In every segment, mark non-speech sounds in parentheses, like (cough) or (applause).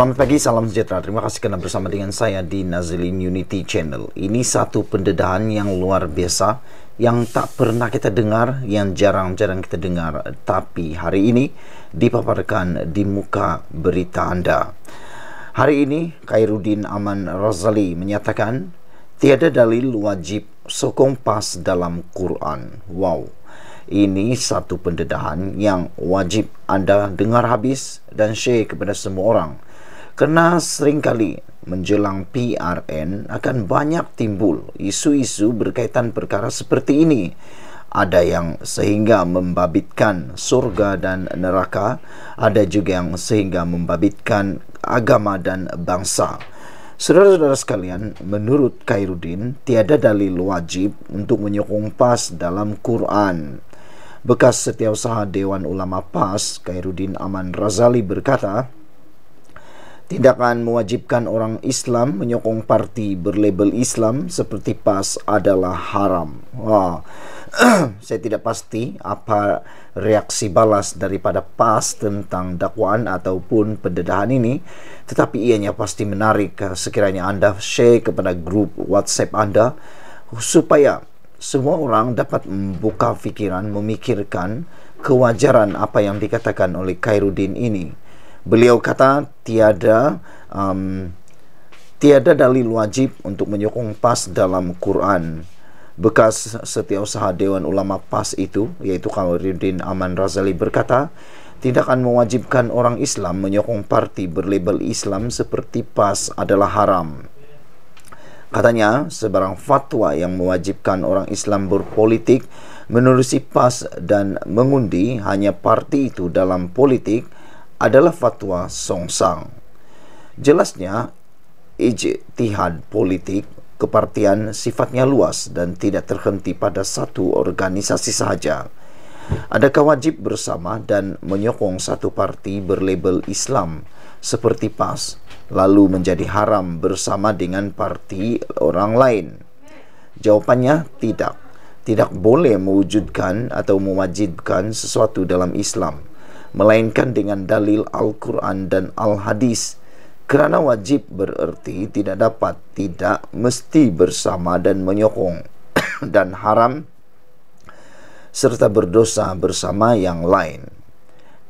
Selamat pagi, salam sejahtera. Terima kasih kerana bersama dengan saya di Nazlin Unity Channel. Ini satu pendedahan yang luar biasa yang tak pernah kita dengar, yang jarang-jarang kita dengar. Tapi hari ini dipaparkan di muka berita anda. Hari ini, Khairuddin Aman Razali menyatakan tiada dalil wajib sokong pas dalam Quran. Wow, ini satu pendedahan yang wajib anda dengar habis dan share kepada semua orang. Kerana seringkali menjelang PRN akan banyak timbul isu-isu berkaitan perkara seperti ini. Ada yang sehingga membabitkan surga dan neraka, ada juga yang sehingga membabitkan agama dan bangsa. Saudara-saudara sekalian, menurut Kairudin, tiada dalil wajib untuk menyokong PAS dalam Quran. Bekas setiausaha Dewan Ulama PAS, Kairudin Aman Razali berkata, Tindakan mewajibkan orang Islam menyokong parti berlabel Islam seperti PAS adalah haram. Wah. Ha. (clears throat) Saya tidak pasti apa reaksi balas daripada PAS tentang dakwaan ataupun pendedahan ini Tetapi ianya pasti menarik sekiranya anda share kepada grup WhatsApp anda Supaya semua orang dapat membuka fikiran memikirkan kewajaran apa yang dikatakan oleh Khairuddin ini beliau kata tiada um, tiada dalil wajib untuk menyokong PAS dalam Quran bekas setiausaha Dewan Ulama PAS itu yaitu Kamaruddin Aman Razali berkata tidak akan mewajibkan orang Islam menyokong parti berlabel Islam seperti PAS adalah haram katanya sebarang fatwa yang mewajibkan orang Islam berpolitik menerusi PAS dan mengundi hanya parti itu dalam politik adalah fatwa Song Sang. Jelasnya, ijtihad politik kepartian sifatnya luas dan tidak terhenti pada satu organisasi sahaja. Adakah wajib bersama dan menyokong satu parti berlabel Islam seperti PAS lalu menjadi haram bersama dengan parti orang lain? Jawapannya tidak. Tidak boleh mewujudkan atau mewajibkan sesuatu dalam Islam melainkan dengan dalil Al-Quran dan Al-Hadis. Kerana wajib bererti tidak dapat, tidak mesti bersama dan menyokong (coughs) dan haram serta berdosa bersama yang lain.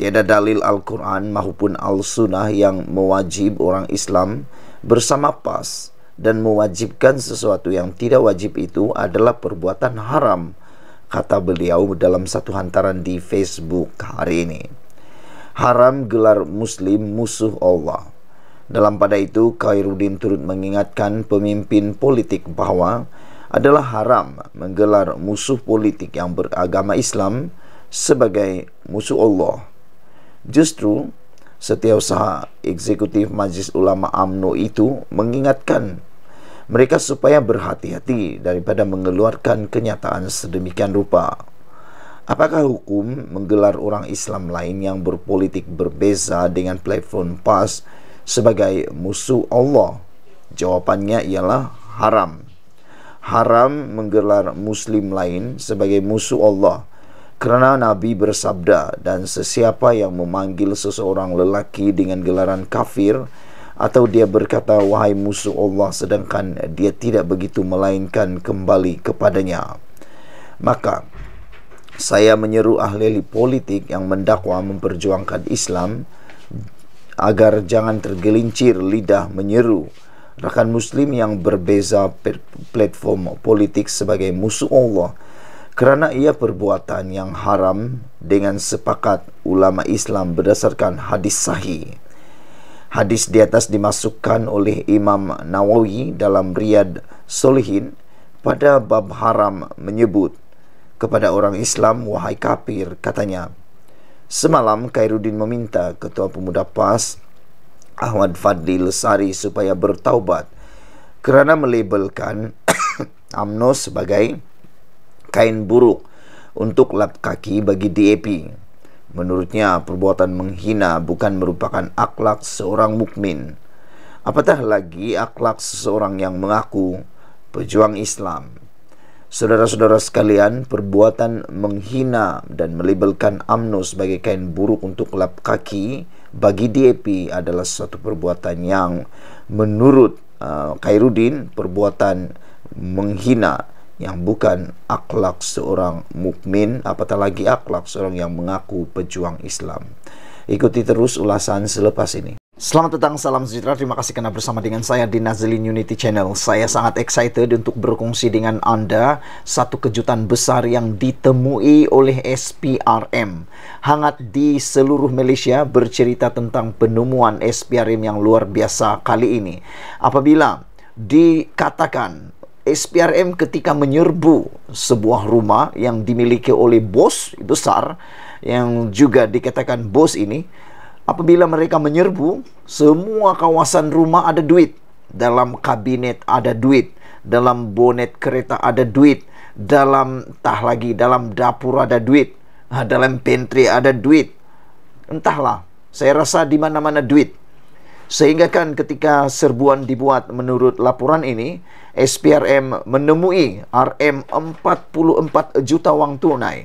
Tiada dalil Al-Quran maupun Al-Sunnah yang mewajib orang Islam bersama pas dan mewajibkan sesuatu yang tidak wajib itu adalah perbuatan haram kata beliau dalam satu hantaran di Facebook hari ini haram gelar muslim musuh Allah. Dalam pada itu, Khairuddin turut mengingatkan pemimpin politik bahawa adalah haram menggelar musuh politik yang beragama Islam sebagai musuh Allah. Justru, setiausaha eksekutif Majlis Ulama AMNO itu mengingatkan mereka supaya berhati-hati daripada mengeluarkan kenyataan sedemikian rupa. Apakah hukum menggelar orang Islam lain yang berpolitik berbeza dengan platform PAS sebagai musuh Allah? Jawapannya ialah haram. Haram menggelar muslim lain sebagai musuh Allah. Kerana Nabi bersabda dan sesiapa yang memanggil seseorang lelaki dengan gelaran kafir atau dia berkata wahai musuh Allah sedangkan dia tidak begitu melainkan kembali kepadanya. Maka saya menyeru ahli politik yang mendakwa memperjuangkan Islam agar jangan tergelincir lidah menyeru rakan muslim yang berbeza platform politik sebagai musuh Allah kerana ia perbuatan yang haram dengan sepakat ulama Islam berdasarkan hadis sahih hadis di atas dimasukkan oleh Imam Nawawi dalam Riyad Solihin pada bab haram menyebut kepada orang Islam wahai kafir katanya Semalam Khairuddin meminta Ketua Pemuda PAS Ahmad Fadli Lesari supaya bertaubat kerana melabelkan UMNO (coughs) sebagai kain buruk untuk lap kaki bagi DAP. Menurutnya perbuatan menghina bukan merupakan akhlak seorang mukmin. Apatah lagi akhlak seseorang yang mengaku pejuang Islam. Saudara-saudara sekalian, perbuatan menghina dan melabelkan UMNO sebagai kain buruk untuk lap kaki bagi DAP adalah suatu perbuatan yang menurut uh, Khairuddin perbuatan menghina yang bukan akhlak seorang mukmin apatah lagi akhlak seorang yang mengaku pejuang Islam. Ikuti terus ulasan selepas ini. Selamat datang, salam sejahtera. Terima kasih karena bersama dengan saya di Nazlin Unity Channel. Saya sangat excited untuk berkongsi dengan Anda satu kejutan besar yang ditemui oleh SPRM. Hangat di seluruh Malaysia bercerita tentang penemuan SPRM yang luar biasa kali ini. Apabila dikatakan SPRM ketika menyerbu sebuah rumah yang dimiliki oleh bos besar yang juga dikatakan bos ini apabila mereka menyerbu semua kawasan rumah ada duit dalam kabinet ada duit dalam bonet kereta ada duit dalam tah lagi dalam dapur ada duit ha, dalam pantry ada duit entahlah saya rasa di mana-mana duit sehingga kan ketika serbuan dibuat menurut laporan ini SPRM menemui RM44 juta wang tunai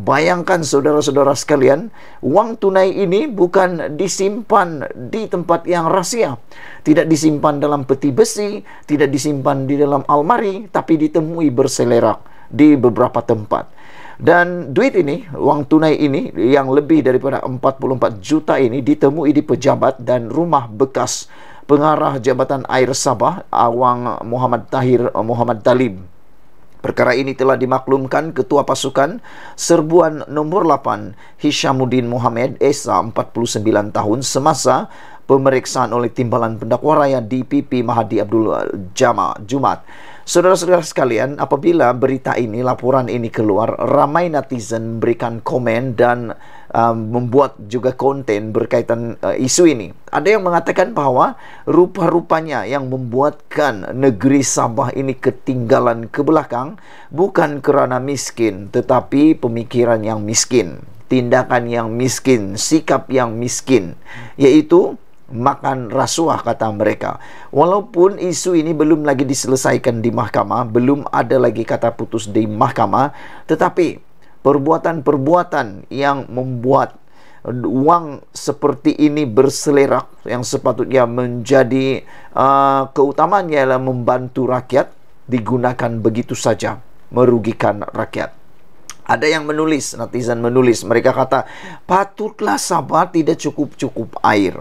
Bayangkan saudara-saudara sekalian, wang tunai ini bukan disimpan di tempat yang rahsia, tidak disimpan dalam peti besi, tidak disimpan di dalam almari, tapi ditemui berselerak di beberapa tempat. Dan duit ini, wang tunai ini yang lebih daripada 44 juta ini ditemui di pejabat dan rumah bekas pengarah Jabatan Air Sabah, Awang Muhammad Tahir Muhammad Talib. Perkara ini telah dimaklumkan Ketua Pasukan Serbuan Nombor 8 Hishamuddin Mohamed Esa 49 tahun semasa pemeriksaan oleh Timbalan Pendakwa Raya DPP Mahdi Abdul Jama Jumat. Saudara-saudara sekalian, apabila berita ini, laporan ini keluar, ramai netizen berikan komen dan um, membuat juga konten berkaitan uh, isu ini. Ada yang mengatakan bahwa rupa-rupanya yang membuatkan negeri Sabah ini ketinggalan ke belakang bukan kerana miskin, tetapi pemikiran yang miskin, tindakan yang miskin, sikap yang miskin, yaitu makan rasuah kata mereka walaupun isu ini belum lagi diselesaikan di mahkamah belum ada lagi kata putus di mahkamah tetapi perbuatan-perbuatan yang membuat uang seperti ini berselerak yang sepatutnya menjadi uh, keutamaan ialah membantu rakyat digunakan begitu saja merugikan rakyat ada yang menulis, netizen menulis, mereka kata, patutlah sahabat tidak cukup-cukup air.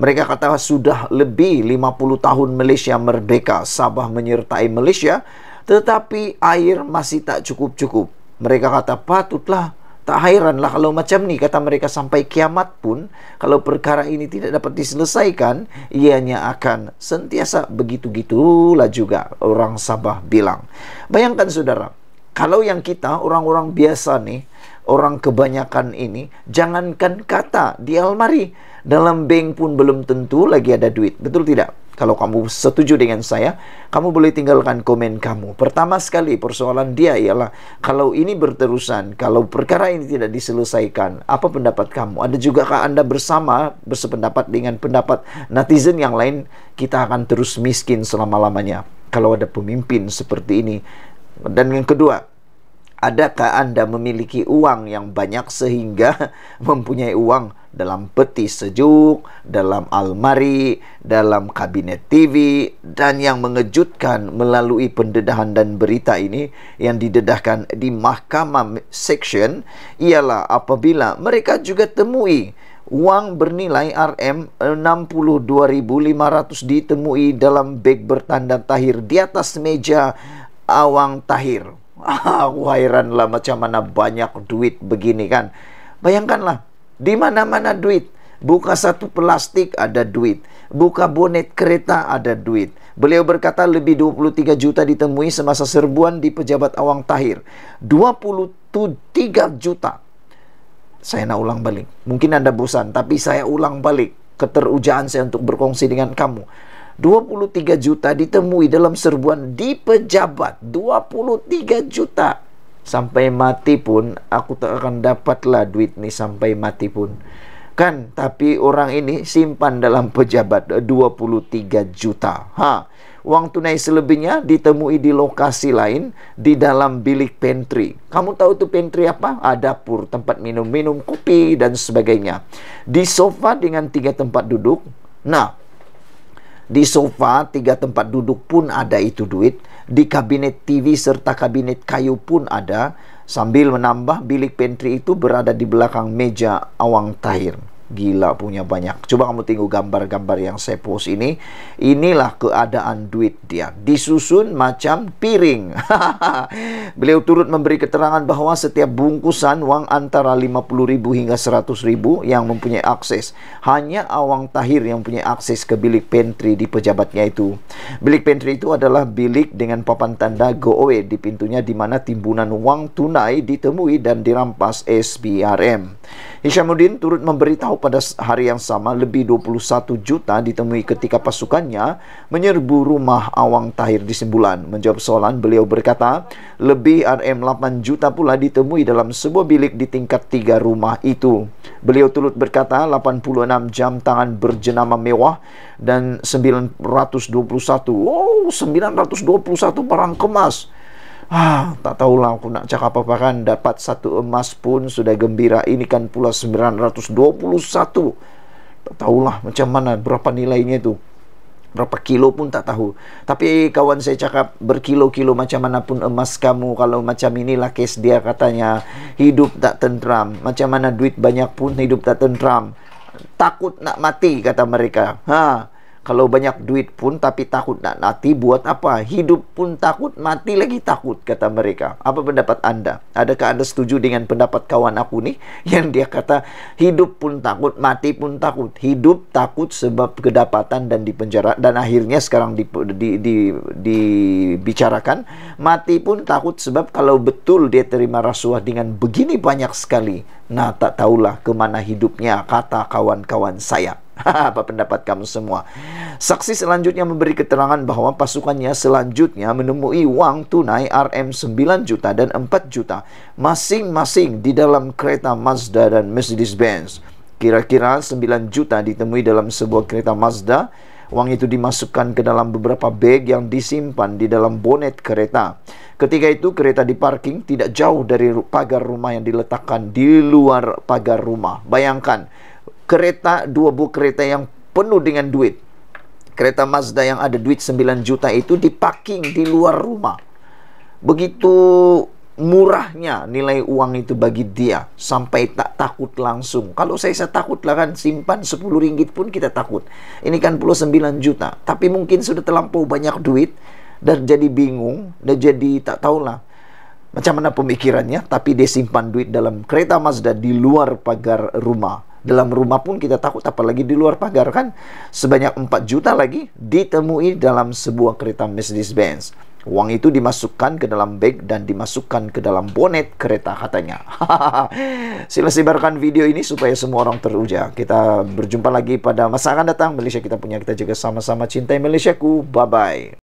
Mereka kata sudah lebih 50 tahun Malaysia merdeka, Sabah menyertai Malaysia, tetapi air masih tak cukup-cukup. Mereka kata patutlah tak hairanlah kalau macam ni kata mereka sampai kiamat pun kalau perkara ini tidak dapat diselesaikan ianya akan sentiasa begitu-gitulah juga orang Sabah bilang. Bayangkan saudara, kalau yang kita orang-orang biasa nih orang kebanyakan ini jangankan kata di almari dalam bank pun belum tentu lagi ada duit betul tidak kalau kamu setuju dengan saya kamu boleh tinggalkan komen kamu pertama sekali persoalan dia ialah kalau ini berterusan kalau perkara ini tidak diselesaikan apa pendapat kamu ada juga kah anda bersama bersependapat dengan pendapat netizen yang lain kita akan terus miskin selama-lamanya kalau ada pemimpin seperti ini dan yang kedua adakah anda memiliki uang yang banyak sehingga (laughs) mempunyai uang dalam peti sejuk, dalam almari, dalam kabinet TV dan yang mengejutkan melalui pendedahan dan berita ini yang didedahkan di mahkamah section ialah apabila mereka juga temui wang bernilai RM62,500 ditemui dalam beg bertanda tahir di atas meja awang tahir. Aku ah, hairan lah macam mana banyak duit begini kan. Bayangkanlah, di mana-mana duit. Buka satu plastik ada duit. Buka bonet kereta ada duit. Beliau berkata lebih 23 juta ditemui semasa serbuan di pejabat Awang Tahir. 23 juta. Saya nak ulang balik. Mungkin Anda bosan, tapi saya ulang balik keterujaan saya untuk berkongsi dengan kamu. 23 juta ditemui dalam serbuan di pejabat 23 juta sampai mati pun aku tak akan dapatlah duit ni sampai mati pun kan tapi orang ini simpan dalam pejabat 23 eh, juta ha uang tunai selebihnya ditemui di lokasi lain di dalam bilik pantry kamu tahu tuh pantry apa ah, dapur tempat minum-minum kopi dan sebagainya di sofa dengan tiga tempat duduk nah di sofa tiga tempat duduk pun ada itu duit di kabinet TV serta kabinet kayu pun ada sambil menambah bilik pantry itu berada di belakang meja awang tahir gila punya banyak. Coba kamu tengok gambar-gambar yang saya post ini. Inilah keadaan duit dia. Disusun macam piring. (laughs) Beliau turut memberi keterangan bahawa setiap bungkusan wang antara 50 ribu hingga 100 ribu yang mempunyai akses. Hanya Awang Tahir yang punya akses ke bilik pantry di pejabatnya itu. Bilik pantry itu adalah bilik dengan papan tanda go away di pintunya di mana timbunan wang tunai ditemui dan dirampas SBRM. Hishamuddin turut memberitahu pada hari yang sama lebih 21 juta ditemui ketika pasukannya menyerbu rumah Awang Tahir di Sembulan. Menjawab soalan, beliau berkata, lebih RM8 juta pula ditemui dalam sebuah bilik di tingkat tiga rumah itu. Beliau turut berkata, 86 jam tangan berjenama mewah dan 921. Wow, 921 barang kemas. Ah, tak tahulah aku nak cakap apa kan dapat satu emas pun sudah gembira. Ini kan pula 921. Tak tahulah macam mana berapa nilainya itu. Berapa kilo pun tak tahu. Tapi kawan saya cakap berkilo-kilo macam mana pun emas kamu kalau macam inilah kes dia katanya hidup tak tentram. Macam mana duit banyak pun hidup tak tentram. Takut nak mati kata mereka. Ha. Kalau banyak duit pun tapi takut nak mati buat apa? Hidup pun takut, mati lagi takut kata mereka. Apa pendapat Anda? Adakah Anda setuju dengan pendapat kawan aku nih (laughs) yang dia kata hidup pun takut, mati pun takut. Hidup takut sebab kedapatan dan dipenjara dan akhirnya sekarang di, di, di, dibicarakan mati pun takut sebab kalau betul dia terima rasuah dengan begini banyak sekali. Nah tak tahulah kemana hidupnya kata kawan-kawan saya. (laughs) apa pendapat kamu semua? Saksi selanjutnya memberi keterangan bahwa pasukannya selanjutnya menemui wang tunai RM9 juta dan 4 juta masing-masing di dalam kereta Mazda dan Mercedes-Benz. Kira-kira 9 juta ditemui dalam sebuah kereta Mazda. wang itu dimasukkan ke dalam beberapa beg yang disimpan di dalam bonet kereta. Ketika itu kereta di parking tidak jauh dari pagar rumah yang diletakkan di luar pagar rumah. Bayangkan, kereta dua buah kereta yang penuh dengan duit kereta Mazda yang ada duit 9 juta itu diparking di luar rumah begitu murahnya nilai uang itu bagi dia sampai tak takut langsung kalau saya, saya takut lah kan simpan 10 ringgit pun kita takut ini kan puluh 9 juta tapi mungkin sudah terlampau banyak duit dan jadi bingung dan jadi tak tahulah macam mana pemikirannya tapi dia simpan duit dalam kereta Mazda di luar pagar rumah Dalam rumah pun kita takut, apalagi di luar pagar kan. Sebanyak 4 juta lagi ditemui dalam sebuah kereta Mercedes-Benz. Uang itu dimasukkan ke dalam bag dan dimasukkan ke dalam bonet kereta katanya. (laughs) Sila sebarkan video ini supaya semua orang teruja. Kita berjumpa lagi pada masa akan datang. Malaysia kita punya, kita juga sama-sama. Cintai Malaysiaku. Bye-bye.